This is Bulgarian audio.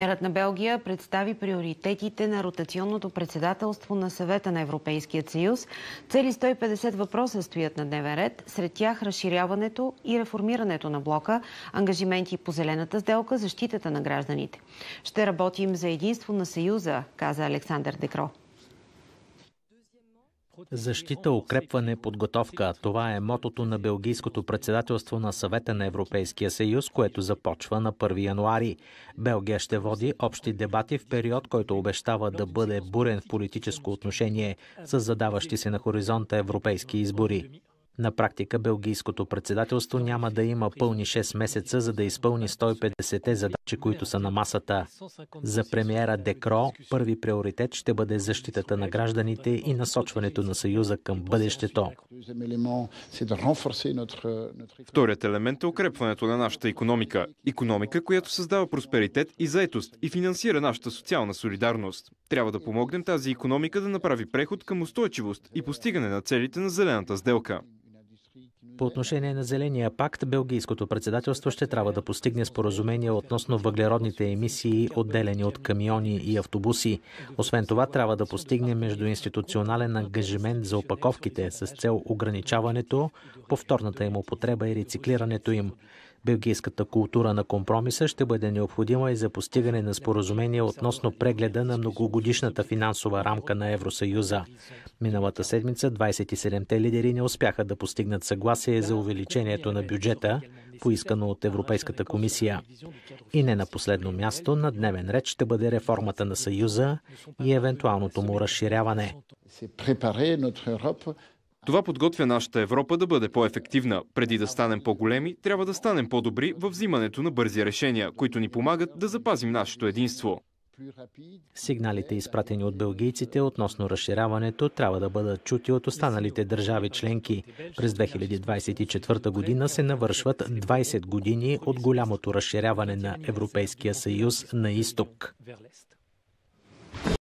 Премьерът на Белгия представи приоритетите на ротационното председателство на съвета на Европейския съюз. Цели 150 въпроса стоят на дневен ред, сред тях разширяването и реформирането на блока, ангажименти по зелената сделка, защитата на гражданите. Ще работим за единство на съюза, каза Александър Декро. Защита, укрепване, подготовка – това е мотото на Белгийското председателство на съвета на Европейския съюз, което започва на 1 януари. Белгия ще води общи дебати в период, който обещава да бъде бурен в политическо отношение с задаващи се на хоризонта европейски избори. На практика Белгийското председателство няма да има пълни 6 месеца, за да изпълни 150-те задачи, които са на масата. За премиера Декро първи приоритет ще бъде защитата на гражданите и насочването на Съюза към бъдещето. Вторият елемент е укрепването на нашата економика. Економика, която създава просперитет и заетост и финансира нашата социална солидарност. Трябва да помогнем тази економика да направи преход към устойчивост и постигане на целите на зелената сделка. По отношение на Зеления пакт, Белгийското председателство ще трябва да постигне споразумение относно въглеродните емисии, отделени от камиони и автобуси. Освен това, трябва да постигне междуинституционален ангажимент за опаковките с цел ограничаването, повторната им употреба и рециклирането им. Белгийската култура на компромиса ще бъде необходима и за постигане на споразумение относно прегледа на многогодишната финансова рамка на Евросъюза. Миналата седмица 27-те лидери не успяха да постигнат съгласие за увеличението на бюджета, поискано от Европейската комисия. И не на последно място на дневен ред ще бъде реформата на Съюза и евентуалното му разширяване. Това подготвя нашата Европа да бъде по-ефективна. Преди да станем по-големи, трябва да станем по-добри във взимането на бързи решения, които ни помагат да запазим нашето единство. Сигналите, изпратени от белгийците относно разширяването, трябва да бъдат чути от останалите държави членки. През 2024 година се навършват 20 години от голямото разширяване на Европейския съюз на изток.